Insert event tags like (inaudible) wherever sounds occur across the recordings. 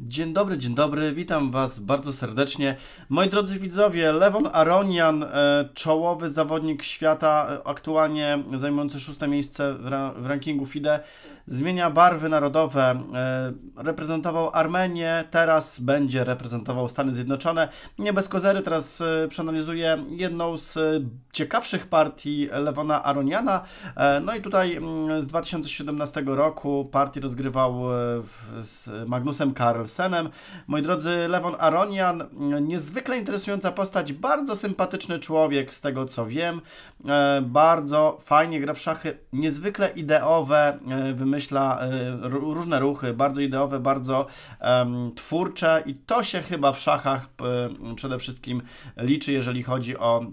Dzień dobry, dzień dobry, witam Was bardzo serdecznie. Moi drodzy widzowie, Lewon Aronian, e, czołowy zawodnik świata, e, aktualnie zajmujący szóste miejsce w rankingu FIDE, zmienia barwy narodowe. E, reprezentował Armenię, teraz będzie reprezentował Stany Zjednoczone. Nie bez kozery, teraz przeanalizuję jedną z ciekawszych partii Lewona Aroniana. No i tutaj mm, z 2017 roku partii rozgrywał z Magnusem Karl. Senem, Moi drodzy, Lewon Aronian, niezwykle interesująca postać, bardzo sympatyczny człowiek z tego co wiem, e, bardzo fajnie gra w szachy, niezwykle ideowe, e, wymyśla e, różne ruchy, bardzo ideowe, bardzo twórcze i to się chyba w szachach przede wszystkim liczy, jeżeli chodzi o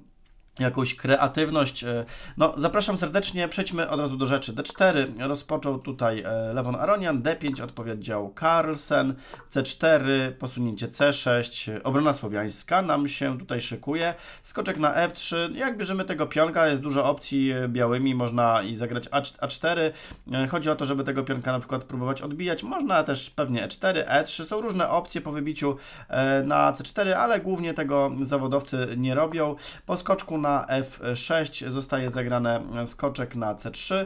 jakąś kreatywność. E, no, zapraszam serdecznie, przejdźmy od razu do rzeczy. D4 rozpoczął tutaj e, Lewon Aronian, D5 odpowiedział Carlsen, C4 posunięcie C6, obrona słowiańska nam się tutaj szykuje, skoczek na F3, jak bierzemy tego pionka, jest dużo opcji e, białymi, można i zagrać A4, chodzi o to, żeby tego pionka na przykład próbować odbijać, można też pewnie E4, E3, są różne opcje po wybiciu na C4, ale głównie tego zawodowcy nie robią. Po skoczku na na F6 zostaje zagrane skoczek na C3,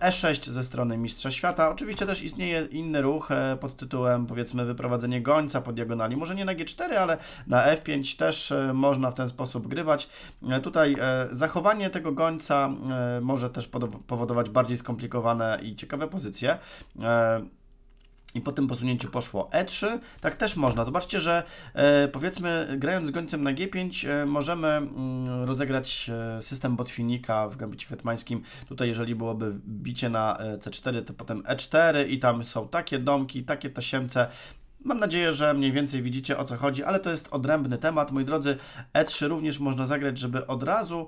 E6 ze strony Mistrza Świata. Oczywiście też istnieje inny ruch e, pod tytułem powiedzmy wyprowadzenie gońca po diagonali, może nie na G4, ale na F5 też e, można w ten sposób grywać. E, tutaj zachowanie tego gońca może też powodować bardziej skomplikowane i ciekawe pozycje i po tym posunięciu poszło E3. Tak też można. Zobaczcie, że e, powiedzmy grając z gońcem na G5 e, możemy mm, rozegrać e, system botwinika w Gambicie hetmańskim. Tutaj jeżeli byłoby bicie na e, C4, to potem E4 i tam są takie domki, takie tasiemce. Mam nadzieję, że mniej więcej widzicie o co chodzi, ale to jest odrębny temat. Moi drodzy, E3 również można zagrać, żeby od razu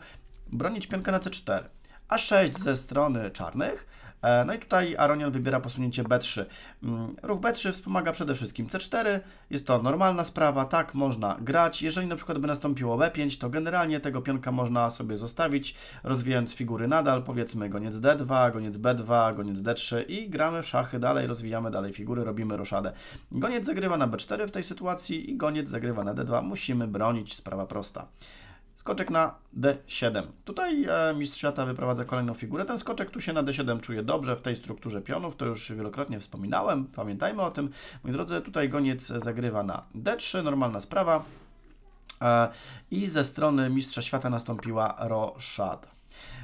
bronić pionkę na C4. A6 ze strony czarnych, E, no i tutaj Aronion wybiera posunięcie B3. Mm, ruch B3 wspomaga przede wszystkim C4. Jest to normalna sprawa, tak można grać. Jeżeli na przykład by nastąpiło B5, to generalnie tego pionka można sobie zostawić, rozwijając figury nadal, powiedzmy goniec D2, goniec B2, goniec D3 i gramy w szachy dalej, rozwijamy dalej figury, robimy roszadę. Goniec zagrywa na B4 w tej sytuacji i goniec zagrywa na D2. Musimy bronić, sprawa prosta. Skoczek na D7. Tutaj e, mistrz świata wyprowadza kolejną figurę. Ten skoczek tu się na D7 czuje dobrze w tej strukturze pionów, to już wielokrotnie wspominałem, pamiętajmy o tym. Moi drodzy, tutaj goniec zagrywa na D3, normalna sprawa. E, I ze strony mistrza świata nastąpiła roszada.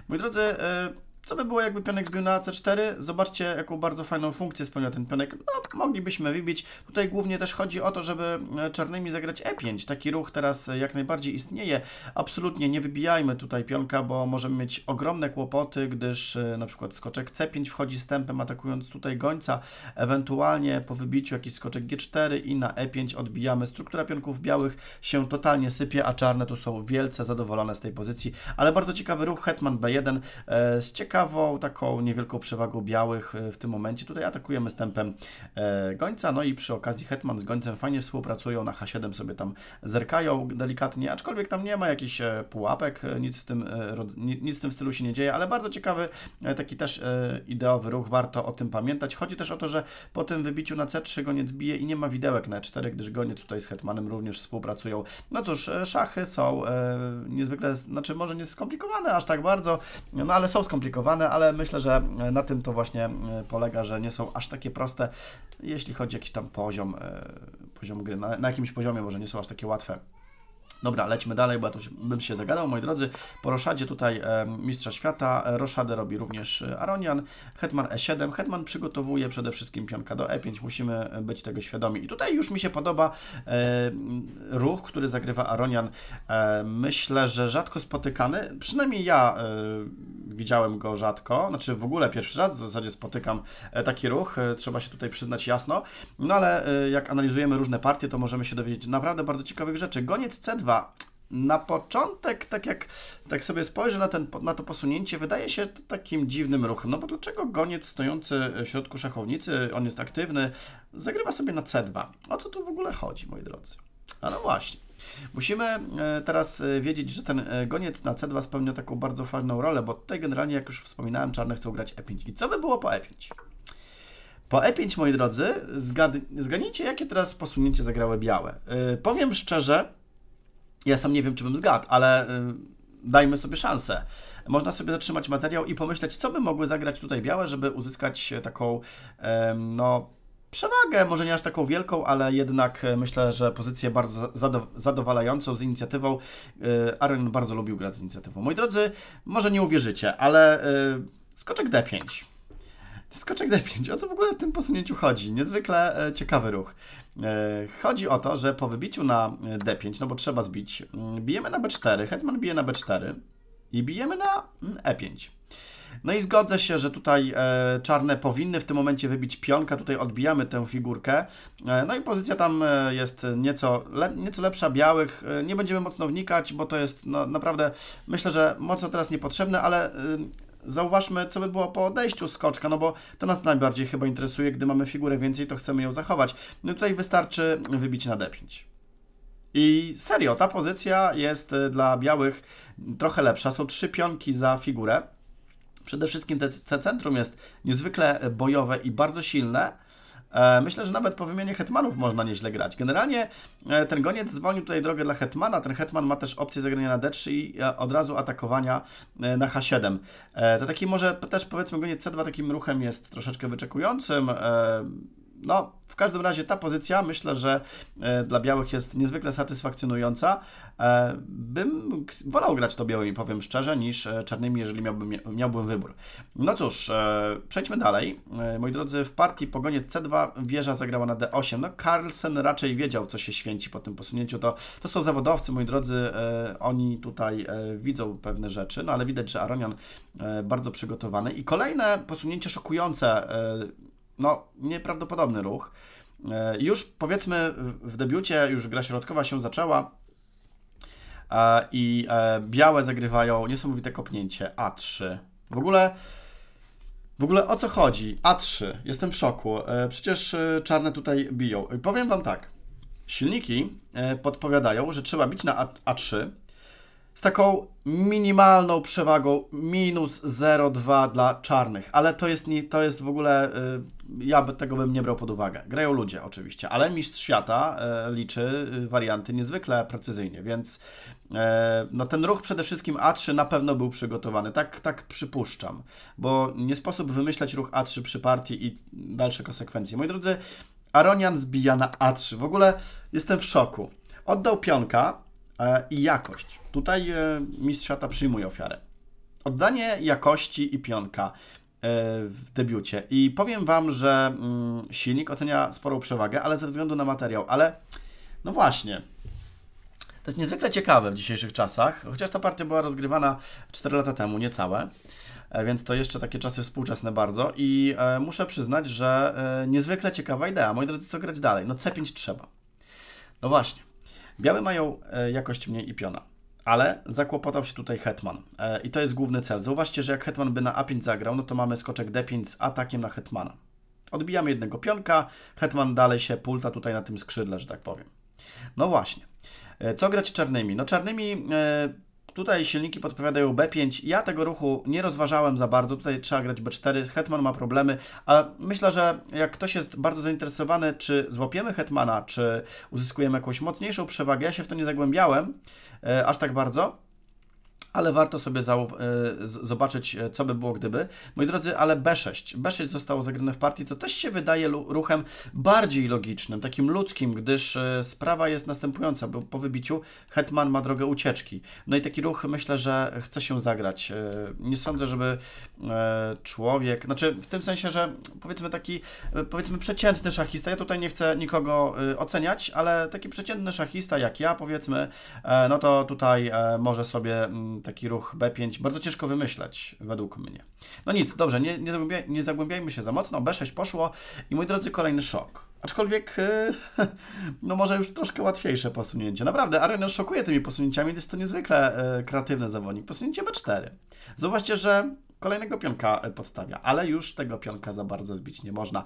Moi drodzy, e, co by było, jakby pionek był na C4? Zobaczcie, jaką bardzo fajną funkcję spełnia ten pionek. No, moglibyśmy wybić. Tutaj głównie też chodzi o to, żeby e, czarnymi zagrać E5. Taki ruch teraz e, jak najbardziej istnieje. Absolutnie nie wybijajmy tutaj pionka, bo możemy mieć ogromne kłopoty, gdyż e, na przykład skoczek C5 wchodzi z tempem, atakując tutaj gońca. Ewentualnie po wybiciu jakiś skoczek G4 i na E5 odbijamy. Struktura pionków białych się totalnie sypie, a czarne tu są wielce zadowolone z tej pozycji. Ale bardzo ciekawy ruch, hetman B1 z ciekawym ciekawą, taką niewielką przewagą białych e, w tym momencie. Tutaj atakujemy z tempem e, gońca, no i przy okazji Hetman z gońcem fajnie współpracują, na H7 sobie tam zerkają delikatnie, aczkolwiek tam nie ma jakichś e, pułapek, nic w tym, nic w tym stylu się nie dzieje, ale bardzo ciekawy taki też ideowy ruch, warto o tym pamiętać. Chodzi też o to, że po tym wybiciu na C3 goniec bije i nie ma widełek na 4, gdyż goniec tutaj z Hetmanem również współpracują. No cóż, szachy są niezwykle, znaczy może nie skomplikowane aż tak bardzo, no ale są skomplikowane, skomplikowane, ale myślę, że na tym to właśnie e, polega, że nie są aż takie proste, jeśli chodzi o jakiś tam poziom, e, poziom gry. Na, na jakimś poziomie może nie są aż takie łatwe. Dobra, lećmy dalej, bo ja tu bym się zagadał, moi drodzy. Po Roszadzie tutaj e, Mistrza Świata, e, Roszadę robi również e, Aronian, Hetman E7, Hetman przygotowuje przede wszystkim pionka do E5, musimy e, być tego świadomi. I tutaj już mi się podoba e, ruch, który zagrywa Aronian. E, myślę, że rzadko spotykany, przynajmniej ja widziałem go rzadko, znaczy w ogóle pierwszy raz w zasadzie spotykam taki ruch, trzeba się tutaj przyznać jasno, no ale jak analizujemy różne partie, to możemy się dowiedzieć naprawdę bardzo ciekawych rzeczy. Goniec C2 2. Na początek, tak jak tak sobie spojrzę na, ten, na to posunięcie, wydaje się to takim dziwnym ruchem. No bo dlaczego goniec stojący w środku szachownicy, on jest aktywny, zagrywa sobie na C2? O co tu w ogóle chodzi, moi drodzy? A no właśnie. Musimy e, teraz e, wiedzieć, że ten e, goniec na C2 spełnia taką bardzo fajną rolę, bo tutaj generalnie, jak już wspominałem, czarne chcą grać E5. I co by było po E5? Po E5, moi drodzy, zgadnijcie, jakie teraz posunięcie zagrały białe. Powiem szczerze, ja sam nie wiem, czy bym zgadł, ale y, dajmy sobie szansę. Można sobie zatrzymać materiał i pomyśleć, co by mogły zagrać tutaj białe, żeby uzyskać taką, no, przewagę, może nie aż taką wielką, ale jednak e, myślę, że pozycję bardzo zadowalającą z inicjatywą. E, Aron bardzo lubił grać z inicjatywą. Moi drodzy, może nie uwierzycie, ale e, skoczek D5. Skoczek D5, o co w ogóle w tym posunięciu chodzi? Niezwykle ciekawy ruch. E, chodzi o to, że po wybiciu na e, D5, no bo trzeba zbić, mm, bijemy na B4, hetman bije na B4 i bijemy na mm, E5. No i zgodzę się, że tutaj e, czarne powinny w tym momencie wybić pionka, tutaj odbijamy tę figurkę. no i pozycja tam jest nieco, le, nieco lepsza białych, nie będziemy mocno wnikać, bo to jest no, naprawdę, myślę, że mocno teraz niepotrzebne, ale zauważmy, co by było po odejściu skoczka, no bo to nas najbardziej chyba interesuje, gdy mamy figurę więcej, to chcemy ją zachować. No tutaj wystarczy wybić na D5. I serio, ta pozycja jest e, dla białych trochę lepsza. Są trzy pionki za figurę. Przede wszystkim te, te centrum jest niezwykle bojowe i bardzo silne E, myślę, że nawet po wymianie hetmanów można nieźle grać. Generalnie e, ten goniec zwolnił tutaj drogę dla hetmana. Ten hetman ma też opcję zagrania na d3 i e, od razu atakowania na h7. To taki może też powiedzmy goniec c2 takim ruchem jest troszeczkę wyczekującym no, w każdym razie ta pozycja myślę, że e, dla białych jest niezwykle satysfakcjonująca. E, bym wolał grać to białymi, powiem szczerze, niż e, czarnymi, jeżeli miałbym, miałbym wybór. No cóż, przejdźmy dalej. Moi drodzy, w partii pogoniec C2 wieża zagrała na D8. No, Carlsen raczej wiedział, co się święci po tym posunięciu. To, to są zawodowcy, moi drodzy, oni tutaj widzą pewne rzeczy, no ale widać, że Aronian bardzo przygotowany. I kolejne posunięcie szokujące no, nieprawdopodobny ruch. E, już powiedzmy w debiucie, już gra środkowa się zaczęła i e, białe zagrywają niesamowite kopnięcie A3. W ogóle, w ogóle o co chodzi? A3, jestem w szoku. E, przecież czarne tutaj biją. Powiem Wam tak, silniki podpowiadają, że trzeba bić na A3, z taką minimalną przewagą minus 0,2 dla czarnych, ale to jest, nie, to jest w ogóle, y, ja tego bym nie brał pod uwagę. Grają ludzie oczywiście, ale mistrz świata y, liczy y, warianty niezwykle precyzyjnie, więc no ten ruch przede wszystkim A3 na pewno był przygotowany, tak, tak przypuszczam, bo nie sposób wymyślać ruch A3 przy partii i dalsze konsekwencje. Moi drodzy, Aronian zbija na A3, w ogóle jestem w szoku. Oddał pionka, E, i jakość. Tutaj e, mistrz świata przyjmuje ofiarę. Oddanie jakości i pionka e, w debiucie. I powiem Wam, że mm, silnik ocenia sporą przewagę, ale ze względu na materiał, ale no właśnie. To jest niezwykle ciekawe w dzisiejszych czasach, chociaż ta partia była rozgrywana 4 lata temu, niecałe, więc to jeszcze takie czasy współczesne bardzo i muszę przyznać, że niezwykle ciekawa idea. Moi drodzy, co grać dalej? No C5 trzeba. No właśnie. Białe mają e, jakość mniej i piona. Ale zakłopotał się tutaj Hetman e, i to jest główny cel. Zauważcie, że jak Hetman by na A5 zagrał, no to mamy skoczek D5 z atakiem na Hetmana. Odbijamy jednego pionka, Hetman dalej się pulta tutaj na tym skrzydle, że tak powiem. No właśnie. E, co grać czarnymi? No czarnymi Tutaj silniki podpowiadają B5. Ja tego ruchu nie rozważałem za bardzo. Tutaj trzeba grać B4. Hetman ma problemy. A myślę, że jak ktoś jest bardzo zainteresowany, czy złapiemy Hetmana, czy uzyskujemy jakąś mocniejszą przewagę, ja się w to nie zagłębiałem e, aż tak bardzo ale warto sobie e, zobaczyć, e, co by było gdyby. Moi drodzy, ale B6. B6 zostało zagrane w partii, co też się wydaje ruchem bardziej logicznym, takim ludzkim, gdyż e, sprawa jest następująca, bo po wybiciu hetman ma drogę ucieczki. No i taki ruch myślę, że chce się zagrać. Nie sądzę, żeby człowiek, znaczy w tym sensie, że powiedzmy taki, powiedzmy przeciętny szachista, ja tutaj nie chcę nikogo oceniać, ale taki przeciętny szachista jak ja, powiedzmy, no to tutaj może sobie mm, taki ruch B5 bardzo ciężko wymyślać, według mnie. No nic, dobrze, nie, nie, zagłębia, nie zagłębiajmy się za mocno. B6 poszło i moi drodzy, kolejny szok. Aczkolwiek, e, (laughs) no może już troszkę łatwiejsze posunięcie. Naprawdę, Arena szokuje tymi posunięciami, jest to niezwykle e, kreatywny zawodnik. Posunięcie B4. Zobaczcie, że kolejnego pionka e, podstawia, ale już tego pionka za bardzo zbić nie można.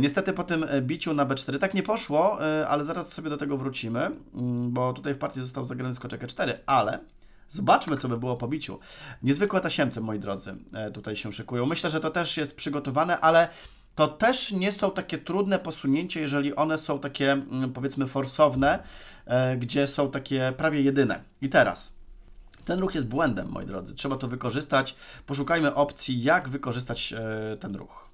Niestety po tym biciu na B4 tak nie poszło, ale zaraz sobie do tego wrócimy, mm, bo tutaj w partii został zagrany skoczek E4, ale Zobaczmy, co by było po biciu. Niezwykłe tasiemce, moi drodzy, e, tutaj się szykują. Myślę, że to też jest przygotowane, ale to też nie są takie trudne posunięcia, jeżeli one są takie, mm, powiedzmy, forsowne, e, gdzie są takie prawie jedyne. I teraz... Ten ruch jest błędem, moi drodzy. Trzeba to wykorzystać. Poszukajmy opcji, jak wykorzystać e, ten ruch.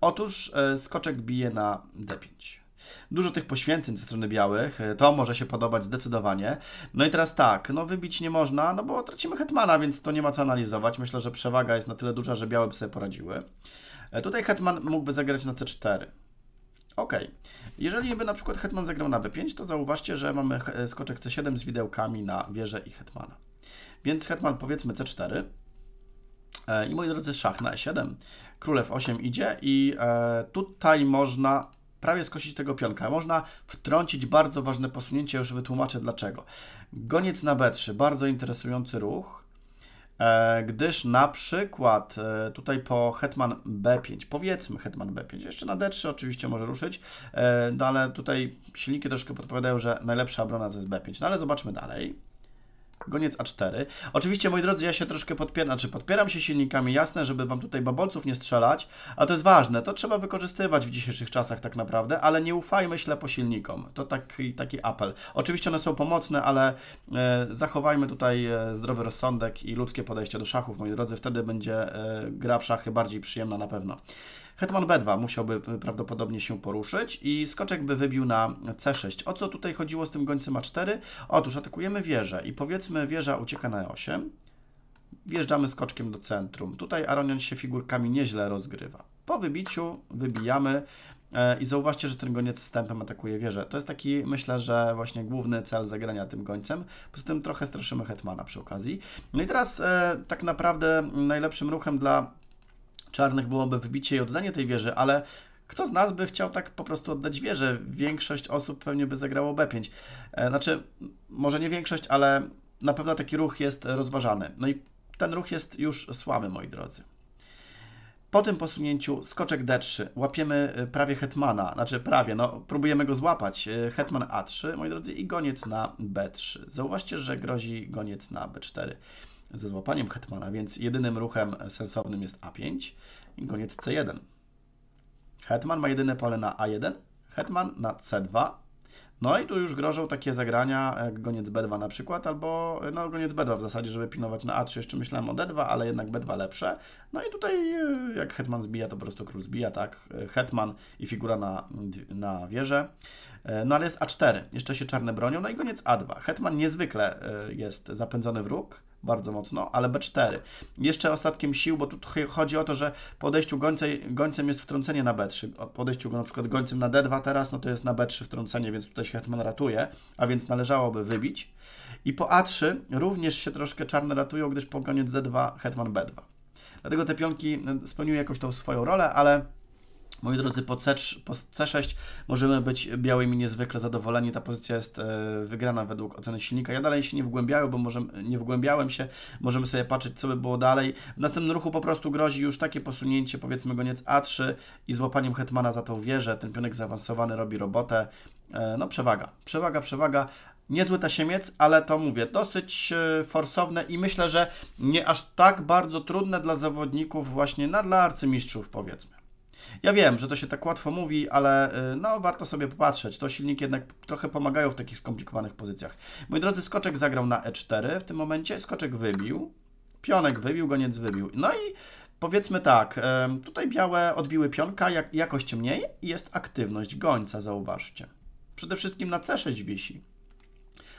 Otóż skoczek bije na D5. Dużo tych poświęceń ze strony białych, e, to może się podobać zdecydowanie. No i teraz tak, no wybić nie można, no bo tracimy Hetmana, więc to nie ma co analizować. Myślę, że przewaga jest na tyle duża, że białe by sobie poradziły. E, tutaj Hetman mógłby zagrać na c4. Ok. Jeżeli by na przykład Hetman zagrał na b5, to zauważcie, że mamy e, skoczek c7 z widełkami na wieżę i Hetmana. Więc Hetman powiedzmy c4. I moi drodzy, szach na e7, król f8 idzie i tutaj można prawie skosić tego pionka. Można wtrącić bardzo ważne posunięcie, już wytłumaczę dlaczego. Goniec na B3, bardzo interesujący ruch, e, gdyż na przykład e, tutaj po hetman B5, powiedzmy hetman B5, jeszcze na D3 oczywiście może ruszyć, e, no ale tutaj silniki troszkę podpowiadają, że najlepsza obrona to jest B5, no ale zobaczmy dalej. Goniec A4. Oczywiście, moi drodzy, ja się troszkę podpieram, czy znaczy, podpieram się silnikami, jasne, żeby Wam tutaj babolców nie strzelać, a to jest ważne, to trzeba wykorzystywać w dzisiejszych czasach tak naprawdę, ale nie ufajmy ślepo silnikom, to taki, taki apel. Oczywiście one są pomocne, ale e, zachowajmy tutaj e, zdrowy rozsądek i ludzkie podejście do szachów, moi drodzy, wtedy będzie e, gra w szachy bardziej przyjemna na pewno. Hetman B2 musiałby e, prawdopodobnie się poruszyć i skoczek by wybił na C6. O co tutaj chodziło z tym gońcem A4? Otóż atakujemy wieżę i powiedzmy wieża ucieka na E8. Wjeżdżamy skoczkiem do centrum. Tutaj Aronian się figurkami nieźle rozgrywa. Po wybiciu wybijamy e, i zauważcie, że ten goniec wstępem atakuje wieżę. To jest taki, myślę, że właśnie główny cel zagrania tym gońcem. Poza tym trochę straszymy Hetmana przy okazji. No i teraz e, tak naprawdę najlepszym ruchem dla czarnych byłoby wybicie i oddanie tej wieży, ale kto z nas by chciał tak po prostu oddać wieżę? Większość osób pewnie by zagrało B5. E, znaczy, może nie większość, ale na pewno taki ruch jest rozważany. No i ten ruch jest już słaby, moi drodzy. Po tym posunięciu skoczek D3, łapiemy e, prawie hetmana, znaczy prawie, no próbujemy go złapać. E, Hetman A3, moi drodzy, i goniec na B3. Zauważcie, że grozi goniec na B4 ze złapaniem hetmana, więc jedynym ruchem sensownym jest A5 i koniec C1. Hetman ma jedyne pole na A1, hetman na C2. No i tu już grożą takie zagrania jak goniec B2 na przykład, albo no goniec B2 w zasadzie, żeby pilnować na A3. Jeszcze myślałem o D2, ale jednak B2 lepsze. No i tutaj e, jak hetman zbija, to po prostu król zbija, tak? E, hetman i figura na, na wieżę. E, no ale jest A4, jeszcze się czarne bronią, no i goniec A2. Hetman niezwykle jest zapędzony w róg bardzo mocno, ale B4. Jeszcze ostatkiem sił, bo tu chodzi o to, że podejściu odejściu gońce, gońcem jest wtrącenie na B3. Po odejściu na przykład gońcem na D2 teraz, no to jest na B3 wtrącenie, więc tutaj się hetman ratuje, a więc należałoby wybić. I po A3 również się troszkę czarne ratują, gdyż po goniec D2 hetman B2. Dlatego te pionki no, spełniły jakąś tą swoją rolę, ale Moi drodzy, po, C, po C6 możemy być białymi niezwykle zadowoleni. Ta pozycja jest e, wygrana według oceny silnika. Ja dalej się nie wgłębiałem, bo nie wgłębiałem się. Możemy sobie patrzeć, co by było dalej. W następnym ruchu po prostu grozi już takie posunięcie, powiedzmy goniec A3 i złapaniem hetmana za tą wieżę. Ten pionek zaawansowany robi robotę. E, no przewaga, przewaga, przewaga. Niezły tasiemiec, ale to mówię, dosyć e, forsowne i myślę, że nie aż tak bardzo trudne dla zawodników właśnie, na no, dla arcymistrzów powiedzmy. Ja wiem, że to się tak łatwo mówi, ale y, no warto sobie popatrzeć. To silniki jednak trochę pomagają w takich skomplikowanych pozycjach. Mój drodzy, skoczek zagrał na e4 w tym momencie, skoczek wybił, pionek wybił, goniec wybił. No i powiedzmy tak, y, tutaj białe odbiły pionka, jakość mniej i jest aktywność gońca, zauważcie. Przede wszystkim na c6 wisi.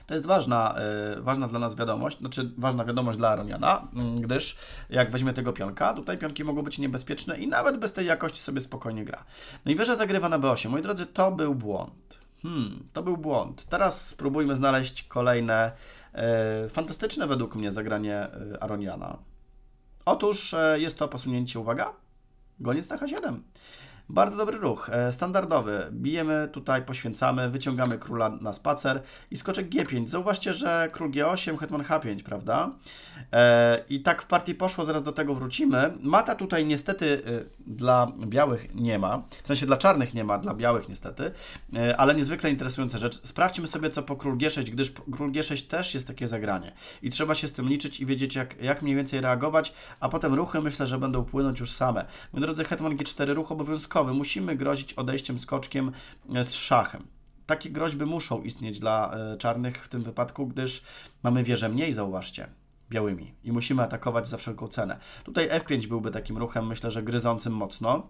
To jest ważna, y, ważna dla nas wiadomość, znaczy ważna wiadomość dla Aroniana, mm, gdyż jak weźmie tego pionka, tutaj pionki mogą być niebezpieczne i nawet bez tej jakości sobie spokojnie gra. No i wieża zagrywa na B8. Moi drodzy, to był błąd. Hmm, to był błąd. Teraz spróbujmy znaleźć kolejne e, fantastyczne według mnie zagranie y, Aroniana. Otóż e, jest to posunięcie, uwaga, goniec na H7. Bardzo dobry ruch, e, standardowy. Bijemy tutaj, poświęcamy, wyciągamy króla na spacer i skoczek G5. Zauważcie, że król G8, hetman H5, prawda? E, I tak w partii poszło, zaraz do tego wrócimy. Mata tutaj niestety e, dla białych nie ma, w sensie dla czarnych nie ma, dla białych niestety, ale niezwykle interesująca rzecz. Sprawdźmy sobie, co po król G6, gdyż król G6 też jest takie zagranie i trzeba się z tym liczyć i wiedzieć, jak, jak mniej więcej reagować, a potem ruchy myślę, że będą płynąć już same. Moi drodzy, hetman G4 ruch obowiązkowy skoczkowy. Musimy grozić odejściem skoczkiem e, z szachem. Takie groźby muszą istnieć dla e, czarnych w tym wypadku, gdyż mamy wieżę mniej, zauważcie, białymi i musimy atakować za wszelką cenę. Tutaj F5 byłby takim ruchem, myślę, że gryzącym mocno.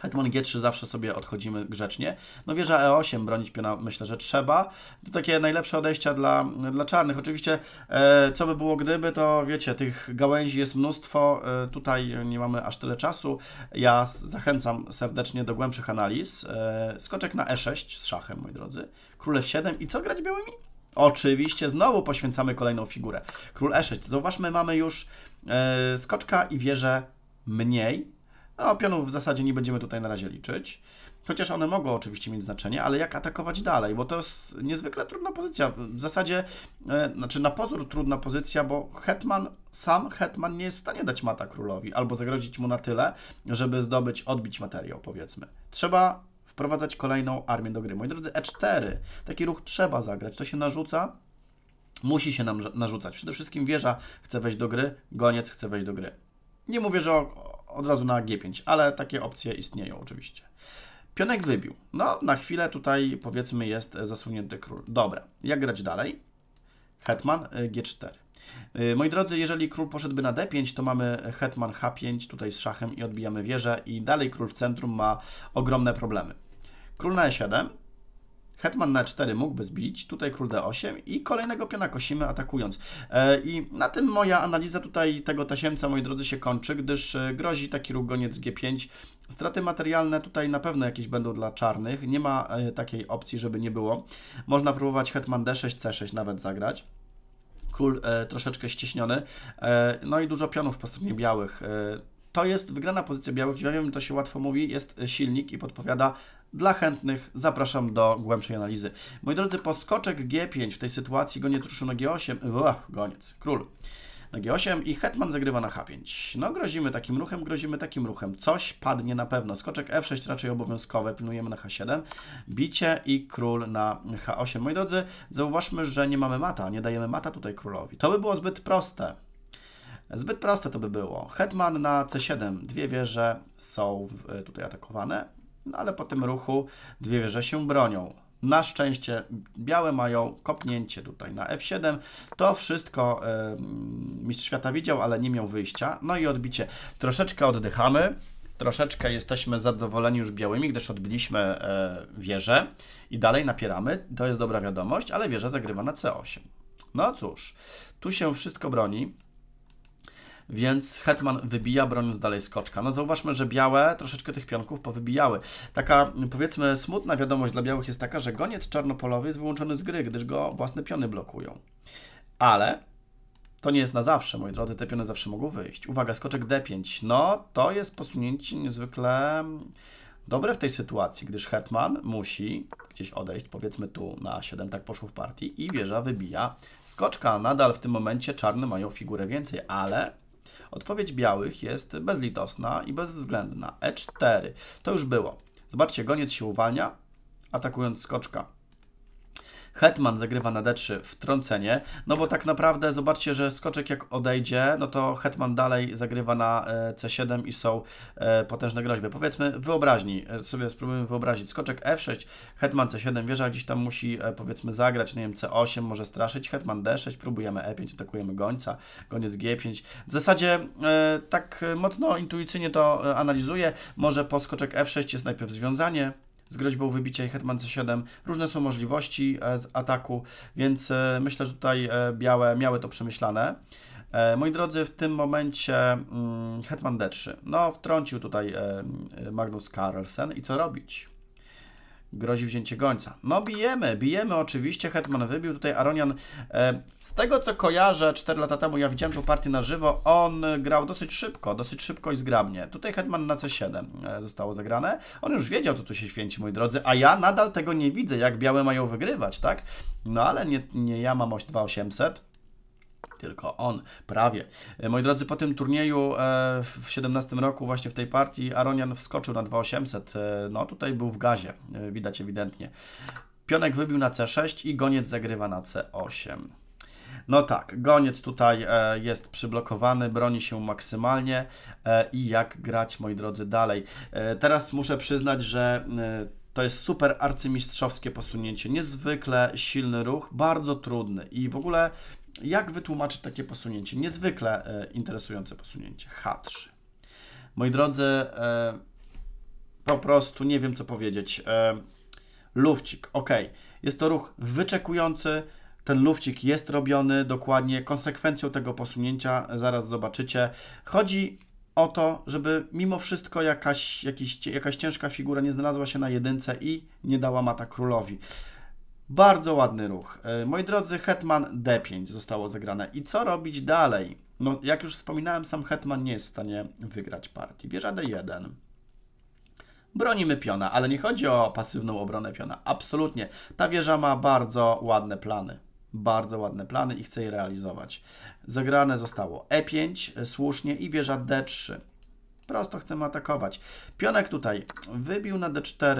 Hetman G3 zawsze sobie odchodzimy grzecznie. No wieża E8 bronić piona myślę, że trzeba. To takie najlepsze odejścia dla, dla czarnych. Oczywiście e, co by było gdyby, to wiecie, tych gałęzi jest mnóstwo. E, tutaj nie mamy aż tyle czasu. Ja zachęcam serdecznie do głębszych analiz. E, skoczek na E6 z szachem, moi drodzy. Król F7 i co grać białymi? Oczywiście znowu poświęcamy kolejną figurę. Król E6. Zauważmy, mamy już e, skoczka i wieżę mniej no, pionów w zasadzie nie będziemy tutaj na razie liczyć. Chociaż one mogą oczywiście mieć znaczenie, ale jak atakować dalej? Bo to jest niezwykle trudna pozycja. W zasadzie, e, znaczy na pozór trudna pozycja, bo Hetman, sam Hetman nie jest w stanie dać mata królowi albo zagrozić mu na tyle, żeby zdobyć, odbić materiał, powiedzmy. Trzeba wprowadzać kolejną armię do gry. Moi drodzy, E4. Taki ruch trzeba zagrać. To się narzuca, musi się nam narzucać. Przede wszystkim wieża chce wejść do gry, goniec chce wejść do gry. Nie mówię, że o, od razu na G5, ale takie opcje istnieją oczywiście. Pionek wybił. No, na chwilę tutaj powiedzmy jest zasłonięty król. Dobra, jak grać dalej? Hetman y, G4. Y, moi drodzy, jeżeli król poszedłby na D5, to mamy hetman H5 tutaj z szachem i odbijamy wieżę i dalej król w centrum ma ogromne problemy. Król na E7, Hetman na 4 mógłby zbić, tutaj król d8 i kolejnego piona kosimy atakując. E, I na tym moja analiza tutaj tego tasiemca, moi drodzy, się kończy, gdyż e, grozi taki ruch goniec g5. Straty materialne tutaj na pewno jakieś będą dla czarnych, nie ma e, takiej opcji, żeby nie było. Można próbować hetman d6, c6 nawet zagrać król e, troszeczkę ściśniony, e, no i dużo pionów po stronie białych. E, to jest wygrana pozycja białych, ja wiem, to się łatwo mówi, jest silnik i podpowiada dla chętnych zapraszam do głębszej analizy. Moi drodzy, poskoczek G5 w tej sytuacji go nie truszył na G8. Uch, goniec, król na G8 i hetman zagrywa na H5. No grozimy takim ruchem, grozimy takim ruchem. Coś padnie na pewno. Skoczek F6 raczej obowiązkowe, pilnujemy na H7. Bicie i król na H8. Moi drodzy, zauważmy, że nie mamy mata, nie dajemy mata tutaj królowi. To by było zbyt proste. Zbyt proste to by było. Hetman na C7. Dwie wieże są tutaj atakowane no ale po tym ruchu dwie wieże się bronią. Na szczęście białe mają kopnięcie tutaj na F7. To wszystko y, mistrz świata widział, ale nie miał wyjścia. No i odbicie. Troszeczkę oddychamy troszeczkę jesteśmy zadowoleni już białymi, gdyż odbiliśmy e, wieżę i dalej napieramy. To jest dobra wiadomość, ale wieża zagrywa na C8. No cóż, tu się wszystko broni więc hetman wybija, broniąc dalej skoczka. No zauważmy, że białe troszeczkę tych pionków powybijały. Taka, powiedzmy, smutna wiadomość dla białych jest taka, że goniec czarnopolowy jest wyłączony z gry, gdyż go własne piony blokują. Ale to nie jest na zawsze, moi drodzy, te piony zawsze mogą wyjść. Uwaga, skoczek D5. No, to jest posunięcie niezwykle dobre w tej sytuacji, gdyż hetman musi gdzieś odejść, powiedzmy tu na 7, tak poszło w partii i wieża wybija skoczka. Nadal w tym momencie czarne mają figurę więcej, ale Odpowiedź białych jest bezlitosna i bezwzględna. E4. To już było. Zobaczcie, goniec się uwalnia, atakując skoczka. Hetman zagrywa na D3 wtrącenie, no bo tak naprawdę zobaczcie, że skoczek jak odejdzie, no to Hetman dalej zagrywa na e, C7 i są e, potężne groźby. Powiedzmy wyobraźni, e, sobie spróbujmy wyobrazić, skoczek F6, Hetman C7, wieża gdzieś tam musi powiedzmy zagrać, nie wiem, C8 może straszyć, Hetman D6, próbujemy E5, atakujemy gońca, goniec G5. W zasadzie tak mocno intuicyjnie to analizuję, może po skoczek F6 jest najpierw związanie, z groźbą wybicia i hetman c7. Różne są możliwości e, z ataku, więc e, myślę, że tutaj e, białe miały to przemyślane. Moi drodzy, w tym momencie mm, hetman d3. No, wtrącił tutaj Magnus Carlsen i co robić? Grozi wzięcie gońca. No bijemy, bijemy oczywiście. Hetman wybił tutaj Aronian. E, z tego co kojarzę, 4 lata temu ja widziałem tą partię na żywo, on grał dosyć szybko, dosyć szybko i zgrabnie. Tutaj Hetman na C7 e, zostało zagrane. On już wiedział, co tu się święci, moi drodzy, a ja nadal tego nie widzę, jak białe mają wygrywać, tak? No ale nie, nie ja mam 2800 tylko on, prawie. E, moi drodzy, po tym turnieju e, w 17 roku, właśnie w tej partii, Aronian wskoczył na 2800. E, no tutaj był w gazie, widać ewidentnie. Pionek wybił na C6 i goniec zagrywa na C8. No tak, goniec tutaj jest przyblokowany, broni się maksymalnie i jak grać, moi drodzy, dalej. teraz muszę przyznać, że to jest super arcymistrzowskie posunięcie, niezwykle silny ruch, bardzo trudny i w ogóle jak wytłumaczyć takie posunięcie? Niezwykle e, interesujące posunięcie. H3. Moi drodzy, e, po prostu nie wiem co powiedzieć. E, lufcik, ok. Jest to ruch wyczekujący. Ten lufcik jest robiony dokładnie. Konsekwencją tego posunięcia zaraz zobaczycie. Chodzi o to, żeby mimo wszystko jakaś, jakiś, jakaś ciężka figura nie znalazła się na jedynce i nie dała mata królowi. Bardzo ładny ruch. E, moi drodzy, hetman d5 zostało zagrane. I co robić dalej? No, jak już wspominałem, sam hetman nie jest w stanie wygrać partii. Wieża d1. Bronimy piona, ale nie chodzi o pasywną obronę piona. Absolutnie. Ta wieża ma bardzo ładne plany. Bardzo ładne plany i chce je realizować. Zagrane zostało e5 słusznie i wieża d3. Prosto chcemy atakować. Pionek tutaj wybił na d4,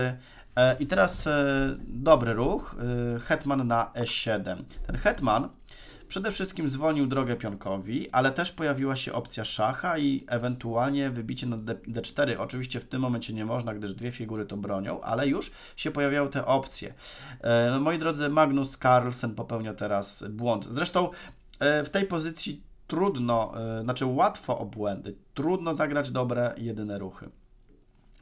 E, I teraz e, dobry ruch, e, hetman na e7. Ten hetman przede wszystkim zwolnił drogę pionkowi, ale też pojawiła się opcja szacha i ewentualnie wybicie na d4. Oczywiście w tym momencie nie można, gdyż dwie figury to bronią, ale już się pojawiały te opcje. No, moi drodzy, Magnus Carlsen popełnia teraz błąd. Zresztą w tej pozycji trudno, znaczy łatwo o błędy, trudno zagrać dobre jedyne ruchy.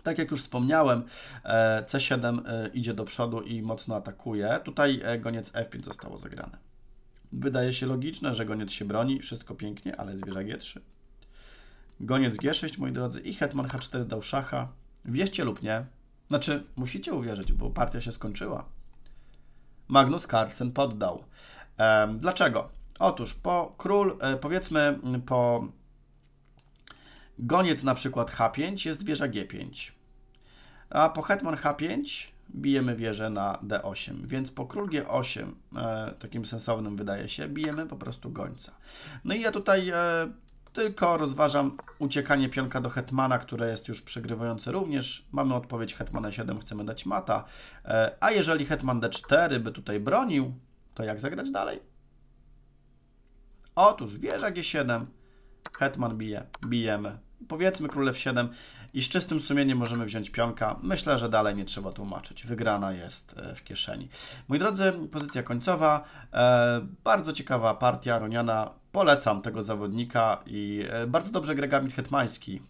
Tak jak już wspomniałem, e, C7 e, idzie do przodu i mocno atakuje. Tutaj e, goniec F5 zostało zagrane. Wydaje się logiczne, że goniec się broni, wszystko pięknie, ale zwierzę G3. Goniec G6, moi drodzy, i hetman H4 dał szacha. Wierzcie lub nie, znaczy musicie uwierzyć, bo partia się skończyła. Magnus Carlsen poddał. Dlaczego? Otóż po król, powiedzmy po Goniec na przykład H5 jest wieża G5. A po hetman H5 bijemy wieżę na D8. Więc po król G8, e, takim sensownym wydaje się, bijemy po prostu gońca. No i ja tutaj e, tylko rozważam uciekanie pionka do hetmana, które jest już przegrywające również. Mamy odpowiedź hetmana 7, chcemy dać mata. E, a jeżeli hetman D4 by tutaj bronił, to jak zagrać dalej? Otóż wieża G7, Hetman bije, bijemy. Powiedzmy królew 7 i z czystym sumieniem możemy wziąć pionka. Myślę, że dalej nie trzeba tłumaczyć. Wygrana jest e, w kieszeni. Moi drodzy, pozycja końcowa. E, bardzo ciekawa partia Roniana. Polecam tego zawodnika i e, bardzo dobrze gra Hetmański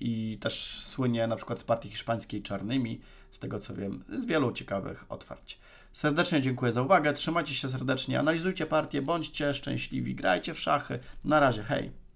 i też słynie na przykład z partii hiszpańskiej czarnymi, z tego co wiem, z wielu ciekawych otwarć. Serdecznie dziękuję za uwagę, trzymajcie się serdecznie, analizujcie partię, bądźcie szczęśliwi, grajcie w szachy. Na razie, hej!